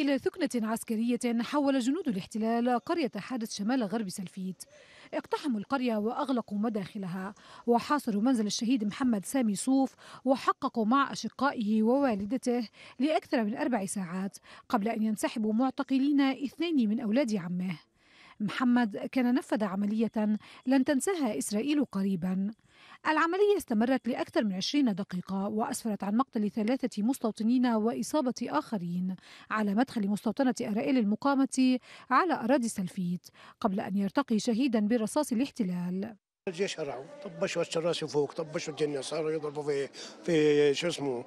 إلى ثكنة عسكرية حول جنود الاحتلال قرية حادث شمال غرب سلفيت اقتحموا القرية وأغلقوا مداخلها وحاصروا منزل الشهيد محمد سامي صوف وحققوا مع أشقائه ووالدته لأكثر من أربع ساعات قبل أن ينسحبوا معتقلين اثنين من أولاد عمه محمد كان نفذ عملية لن تنساها إسرائيل قريباً العملية استمرت لأكثر من 20 دقيقة وأسفرت عن مقتل ثلاثة مستوطنين وإصابة آخرين على مدخل مستوطنة أرائل المقامة على أراضي سلفيت قبل أن يرتقي شهيدا برصاص الاحتلال الجيش هرعوا طبشوا الشراسي فوق طبشوا الجنة صاروا يضربوا في في شو اسمه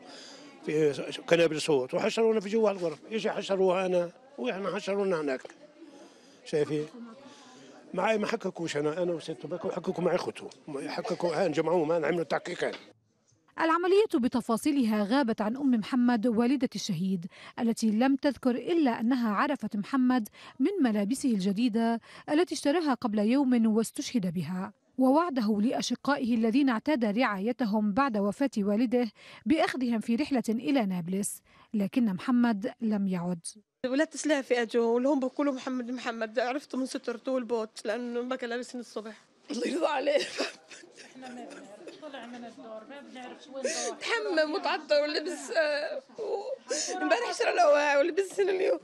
في قنابل صوت وحشرونا في جوا الغرف ايش حشروها انا واحنا حشرونا هناك شايفين معاي ما حككوش انا انا وست بكر حككوا مع اخوتو حككوا هان جمعوهم ما عملوا تحقيقات العملية بتفاصيلها غابت عن أم محمد والدة الشهيد التي لم تذكر إلا أنها عرفت محمد من ملابسه الجديدة التي اشتراها قبل يوم واستشهد بها ووعده لأشقائه الذين اعتاد رعايتهم بعد وفاة والده بأخذهم في رحلة إلى نابلس لكن محمد لم يعد ولاد سلافي اجوا اللي هم بيقولوا محمد محمد عرفته من سترته والبوت لانه ما كان لابسين الصبح الله يرضى عليه احنا ما طلع من ما بنعرف وين تحمم وتعطر ولبس آه، امبارح شرى الاواعي ولبس اليوم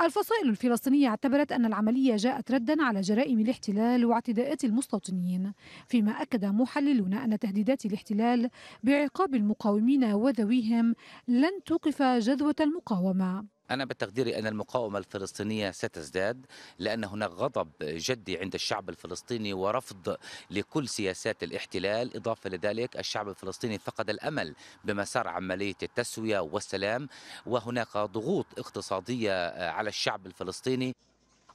الفصائل الفلسطينية اعتبرت أن العملية جاءت ردا على جرائم الاحتلال واعتداءات المستوطنين فيما أكد محللون أن تهديدات الاحتلال بعقاب المقاومين وذويهم لن توقف جذوة المقاومة أنا بتقديري أن المقاومة الفلسطينية ستزداد لأن هناك غضب جدي عند الشعب الفلسطيني ورفض لكل سياسات الاحتلال إضافة لذلك الشعب الفلسطيني فقد الأمل بمسار عملية التسوية والسلام وهناك ضغوط اقتصادية على الشعب الفلسطيني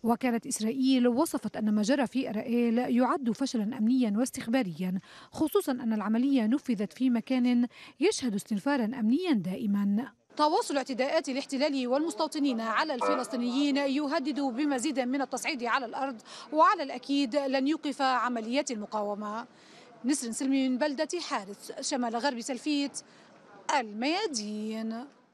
وكانت إسرائيل وصفت أن ما جرى في إرائيل يعد فشلا أمنيا واستخباريا خصوصا أن العملية نفذت في مكان يشهد استنفارا أمنيا دائما تواصل اعتداءات الاحتلال والمستوطنين على الفلسطينيين يهدد بمزيد من التصعيد على الأرض وعلى الأكيد لن يوقف عمليات المقاومة نسر سلمي من بلدة حارث شمال غرب سلفيت الميادين